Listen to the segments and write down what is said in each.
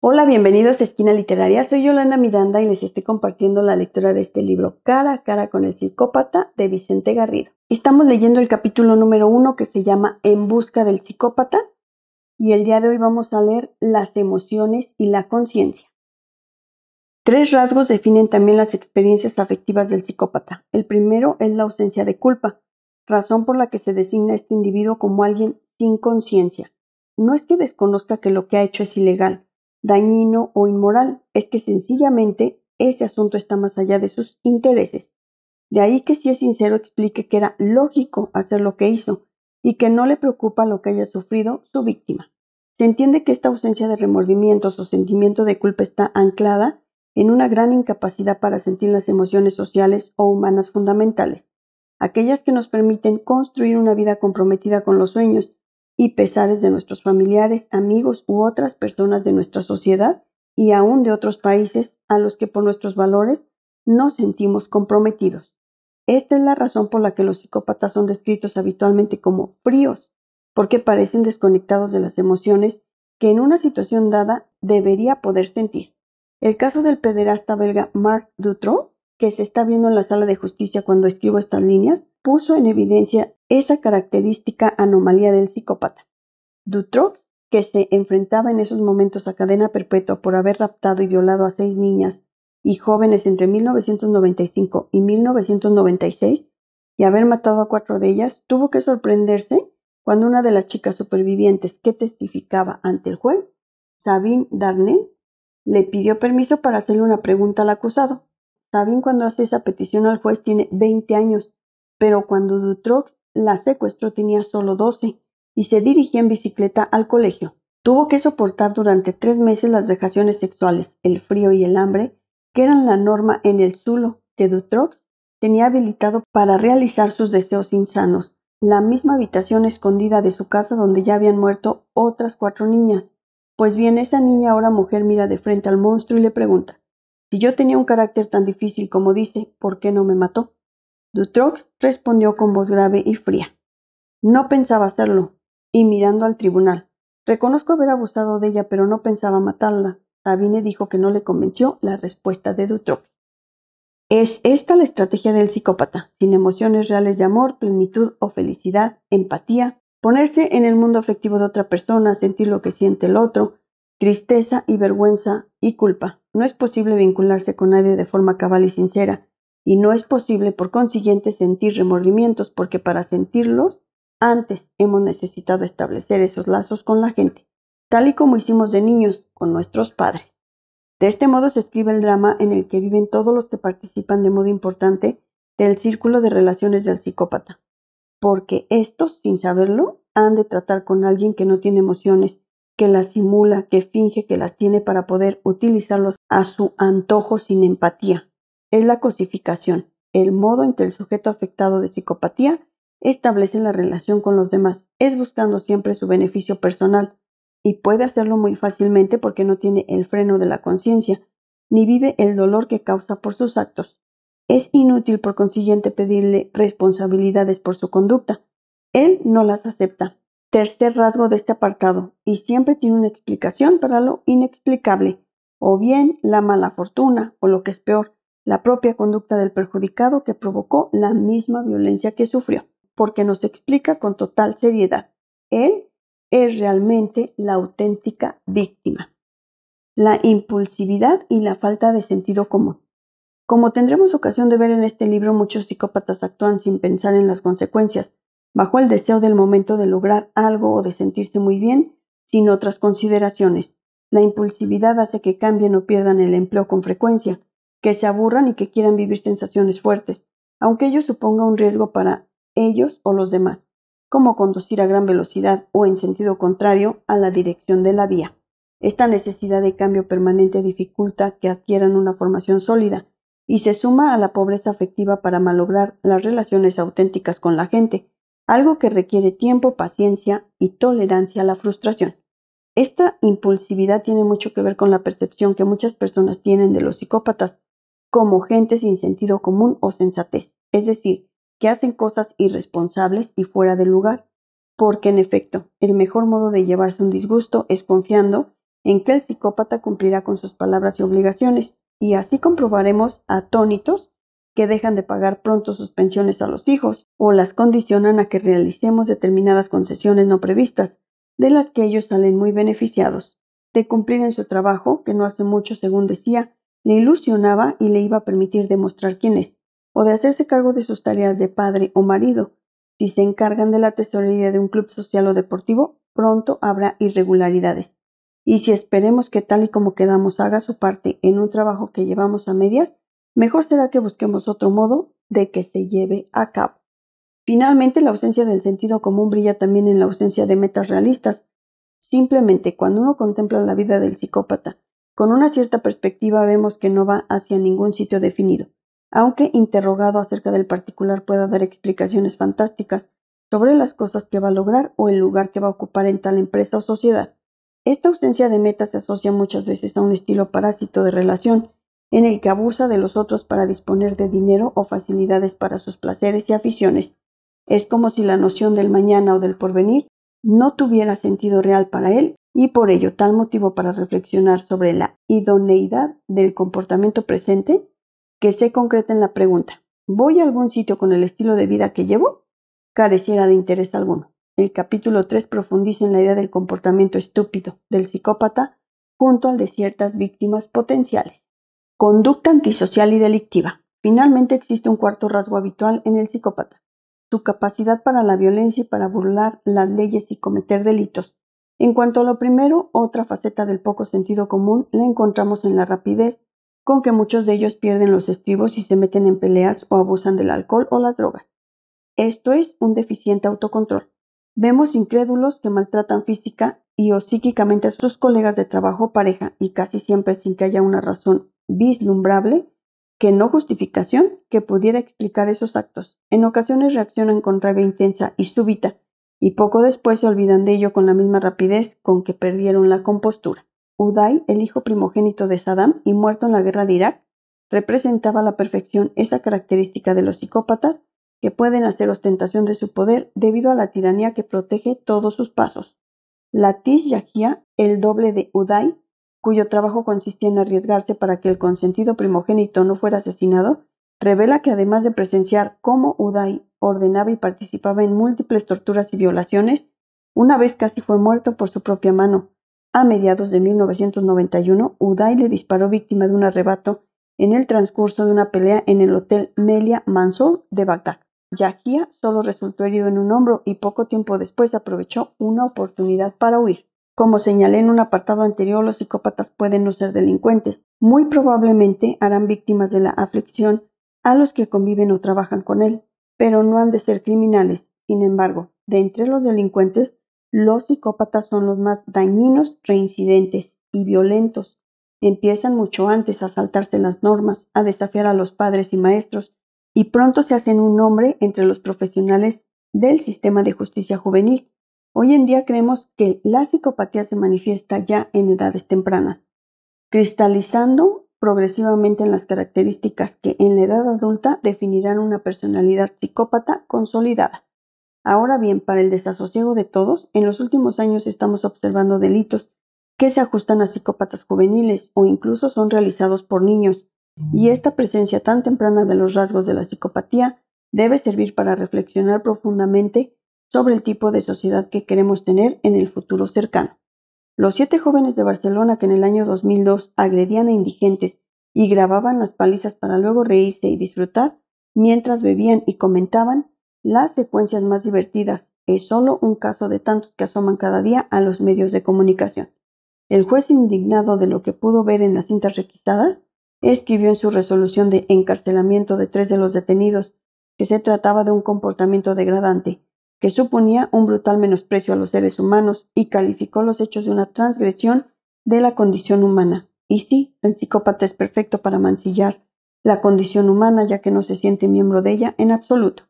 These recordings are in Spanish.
Hola, bienvenidos a Esquina Literaria. Soy Yolanda Miranda y les estoy compartiendo la lectura de este libro Cara a cara con el psicópata de Vicente Garrido. Estamos leyendo el capítulo número uno que se llama En busca del psicópata y el día de hoy vamos a leer las emociones y la conciencia. Tres rasgos definen también las experiencias afectivas del psicópata. El primero es la ausencia de culpa, razón por la que se designa a este individuo como alguien sin conciencia. No es que desconozca que lo que ha hecho es ilegal, dañino o inmoral, es que sencillamente ese asunto está más allá de sus intereses. De ahí que si es sincero explique que era lógico hacer lo que hizo y que no le preocupa lo que haya sufrido su víctima. Se entiende que esta ausencia de remordimientos o sentimiento de culpa está anclada en una gran incapacidad para sentir las emociones sociales o humanas fundamentales, aquellas que nos permiten construir una vida comprometida con los sueños y pesares de nuestros familiares, amigos u otras personas de nuestra sociedad y aún de otros países a los que por nuestros valores nos sentimos comprometidos. Esta es la razón por la que los psicópatas son descritos habitualmente como fríos, porque parecen desconectados de las emociones que en una situación dada debería poder sentir. El caso del pederasta belga Marc Dutroux, que se está viendo en la sala de justicia cuando escribo estas líneas, puso en evidencia esa característica anomalía del psicópata. Dutrox, que se enfrentaba en esos momentos a cadena perpetua por haber raptado y violado a seis niñas y jóvenes entre 1995 y 1996 y haber matado a cuatro de ellas, tuvo que sorprenderse cuando una de las chicas supervivientes que testificaba ante el juez, Sabine Darnell, le pidió permiso para hacerle una pregunta al acusado. Sabine cuando hace esa petición al juez tiene 20 años, pero cuando Dutrox la secuestró tenía solo 12 y se dirigía en bicicleta al colegio. Tuvo que soportar durante tres meses las vejaciones sexuales, el frío y el hambre, que eran la norma en el Zulo que Dutrox tenía habilitado para realizar sus deseos insanos, la misma habitación escondida de su casa donde ya habían muerto otras cuatro niñas. Pues bien, esa niña ahora mujer mira de frente al monstruo y le pregunta Si yo tenía un carácter tan difícil como dice, ¿por qué no me mató? Dutrox respondió con voz grave y fría. No pensaba hacerlo. Y mirando al tribunal. Reconozco haber abusado de ella, pero no pensaba matarla. Sabine dijo que no le convenció la respuesta de Dutrox. Es esta la estrategia del psicópata, sin emociones reales de amor, plenitud o felicidad, empatía, ponerse en el mundo afectivo de otra persona, sentir lo que siente el otro, tristeza y vergüenza y culpa. No es posible vincularse con nadie de forma cabal y sincera, y no es posible por consiguiente sentir remordimientos porque para sentirlos antes hemos necesitado establecer esos lazos con la gente, tal y como hicimos de niños con nuestros padres. De este modo se escribe el drama en el que viven todos los que participan de modo importante del círculo de relaciones del psicópata, porque estos, sin saberlo, han de tratar con alguien que no tiene emociones, que las simula, que finge que las tiene para poder utilizarlos a su antojo sin empatía es la cosificación, el modo en que el sujeto afectado de psicopatía establece la relación con los demás, es buscando siempre su beneficio personal, y puede hacerlo muy fácilmente porque no tiene el freno de la conciencia, ni vive el dolor que causa por sus actos. Es inútil, por consiguiente, pedirle responsabilidades por su conducta. Él no las acepta. Tercer rasgo de este apartado, y siempre tiene una explicación para lo inexplicable, o bien la mala fortuna, o lo que es peor, la propia conducta del perjudicado que provocó la misma violencia que sufrió, porque nos explica con total seriedad, él es realmente la auténtica víctima. La impulsividad y la falta de sentido común. Como tendremos ocasión de ver en este libro, muchos psicópatas actúan sin pensar en las consecuencias, bajo el deseo del momento de lograr algo o de sentirse muy bien, sin otras consideraciones. La impulsividad hace que cambien o pierdan el empleo con frecuencia, que se aburran y que quieran vivir sensaciones fuertes, aunque ello suponga un riesgo para ellos o los demás, como conducir a gran velocidad o en sentido contrario a la dirección de la vía. Esta necesidad de cambio permanente dificulta que adquieran una formación sólida y se suma a la pobreza afectiva para malograr las relaciones auténticas con la gente, algo que requiere tiempo, paciencia y tolerancia a la frustración. Esta impulsividad tiene mucho que ver con la percepción que muchas personas tienen de los psicópatas como gente sin sentido común o sensatez, es decir, que hacen cosas irresponsables y fuera de lugar, porque en efecto, el mejor modo de llevarse un disgusto es confiando en que el psicópata cumplirá con sus palabras y obligaciones, y así comprobaremos atónitos que dejan de pagar pronto sus pensiones a los hijos o las condicionan a que realicemos determinadas concesiones no previstas, de las que ellos salen muy beneficiados, de cumplir en su trabajo, que no hace mucho, según decía, le ilusionaba y le iba a permitir demostrar quién es, o de hacerse cargo de sus tareas de padre o marido. Si se encargan de la tesorería de un club social o deportivo, pronto habrá irregularidades. Y si esperemos que tal y como quedamos haga su parte en un trabajo que llevamos a medias, mejor será que busquemos otro modo de que se lleve a cabo. Finalmente, la ausencia del sentido común brilla también en la ausencia de metas realistas. Simplemente, cuando uno contempla la vida del psicópata con una cierta perspectiva vemos que no va hacia ningún sitio definido, aunque interrogado acerca del particular pueda dar explicaciones fantásticas sobre las cosas que va a lograr o el lugar que va a ocupar en tal empresa o sociedad. Esta ausencia de meta se asocia muchas veces a un estilo parásito de relación, en el que abusa de los otros para disponer de dinero o facilidades para sus placeres y aficiones. Es como si la noción del mañana o del porvenir no tuviera sentido real para él y por ello tal motivo para reflexionar sobre la idoneidad del comportamiento presente que se concreta en la pregunta ¿Voy a algún sitio con el estilo de vida que llevo? careciera de interés alguno. El capítulo 3 profundiza en la idea del comportamiento estúpido del psicópata junto al de ciertas víctimas potenciales. Conducta antisocial y delictiva. Finalmente existe un cuarto rasgo habitual en el psicópata, su capacidad para la violencia y para burlar las leyes y cometer delitos, en cuanto a lo primero, otra faceta del poco sentido común la encontramos en la rapidez con que muchos de ellos pierden los estribos y se meten en peleas o abusan del alcohol o las drogas. Esto es un deficiente autocontrol. Vemos incrédulos que maltratan física y o psíquicamente a sus colegas de trabajo o pareja y casi siempre sin que haya una razón vislumbrable que no justificación que pudiera explicar esos actos. En ocasiones reaccionan con rabia intensa y súbita y poco después se olvidan de ello con la misma rapidez con que perdieron la compostura. Uday, el hijo primogénito de Saddam y muerto en la guerra de Irak, representaba a la perfección esa característica de los psicópatas que pueden hacer ostentación de su poder debido a la tiranía que protege todos sus pasos. Latish Yahia, el doble de Uday, cuyo trabajo consistía en arriesgarse para que el consentido primogénito no fuera asesinado, revela que además de presenciar cómo Uday ordenaba y participaba en múltiples torturas y violaciones, una vez casi fue muerto por su propia mano. A mediados de 1991, Uday le disparó víctima de un arrebato en el transcurso de una pelea en el hotel Melia Mansour de Bagdad. Yahia solo resultó herido en un hombro y poco tiempo después aprovechó una oportunidad para huir. Como señalé en un apartado anterior, los psicópatas pueden no ser delincuentes. Muy probablemente harán víctimas de la aflicción a los que conviven o trabajan con él, pero no han de ser criminales. Sin embargo, de entre los delincuentes, los psicópatas son los más dañinos, reincidentes y violentos. Empiezan mucho antes a saltarse las normas, a desafiar a los padres y maestros, y pronto se hacen un nombre entre los profesionales del sistema de justicia juvenil. Hoy en día creemos que la psicopatía se manifiesta ya en edades tempranas, cristalizando progresivamente en las características que en la edad adulta definirán una personalidad psicópata consolidada. Ahora bien, para el desasosiego de todos, en los últimos años estamos observando delitos que se ajustan a psicópatas juveniles o incluso son realizados por niños, y mm. esta presencia tan temprana de los rasgos de la psicopatía debe servir para reflexionar profundamente sobre el tipo de sociedad que queremos tener en el futuro cercano. Los siete jóvenes de Barcelona que en el año 2002 agredían a indigentes y grababan las palizas para luego reírse y disfrutar mientras bebían y comentaban las secuencias más divertidas. Es solo un caso de tantos que asoman cada día a los medios de comunicación. El juez indignado de lo que pudo ver en las cintas requisadas, escribió en su resolución de encarcelamiento de tres de los detenidos que se trataba de un comportamiento degradante que suponía un brutal menosprecio a los seres humanos y calificó los hechos de una transgresión de la condición humana. Y sí, el psicópata es perfecto para mancillar la condición humana ya que no se siente miembro de ella en absoluto.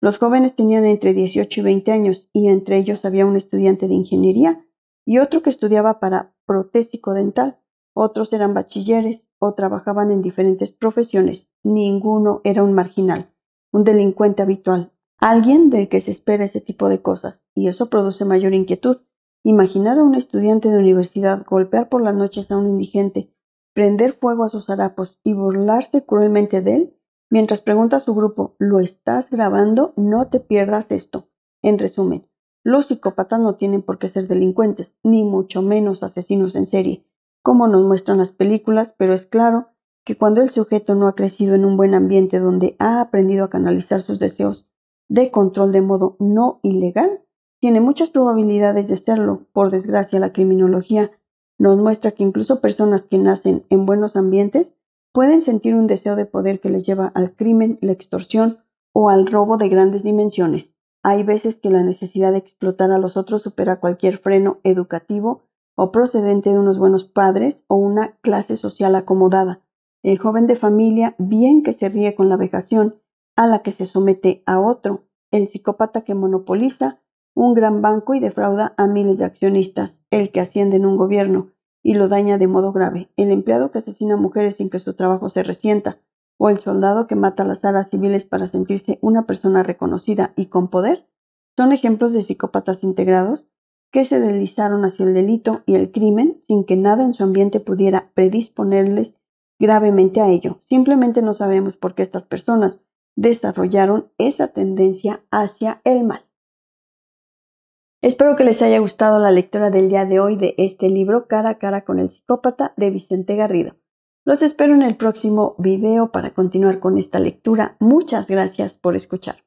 Los jóvenes tenían entre 18 y 20 años y entre ellos había un estudiante de ingeniería y otro que estudiaba para protésico dental. Otros eran bachilleres o trabajaban en diferentes profesiones. Ninguno era un marginal, un delincuente habitual, alguien del que se espera ese tipo de cosas, y eso produce mayor inquietud. Imaginar a un estudiante de universidad golpear por las noches a un indigente, prender fuego a sus harapos y burlarse cruelmente de él, mientras pregunta a su grupo ¿Lo estás grabando? No te pierdas esto. En resumen, los psicópatas no tienen por qué ser delincuentes, ni mucho menos asesinos en serie, como nos muestran las películas, pero es claro que cuando el sujeto no ha crecido en un buen ambiente donde ha aprendido a canalizar sus deseos de control de modo no ilegal, tiene muchas probabilidades de serlo. Por desgracia, la criminología nos muestra que incluso personas que nacen en buenos ambientes pueden sentir un deseo de poder que les lleva al crimen, la extorsión o al robo de grandes dimensiones. Hay veces que la necesidad de explotar a los otros supera cualquier freno educativo o procedente de unos buenos padres o una clase social acomodada. El joven de familia, bien que se ríe con la vejación a la que se somete a otro, el psicópata que monopoliza un gran banco y defrauda a miles de accionistas, el que asciende en un gobierno y lo daña de modo grave, el empleado que asesina mujeres sin que su trabajo se resienta, o el soldado que mata las alas civiles para sentirse una persona reconocida y con poder, son ejemplos de psicópatas integrados que se deslizaron hacia el delito y el crimen sin que nada en su ambiente pudiera predisponerles gravemente a ello. Simplemente no sabemos por qué estas personas, desarrollaron esa tendencia hacia el mal. Espero que les haya gustado la lectura del día de hoy de este libro Cara a cara con el psicópata de Vicente Garrido. Los espero en el próximo video para continuar con esta lectura. Muchas gracias por escuchar.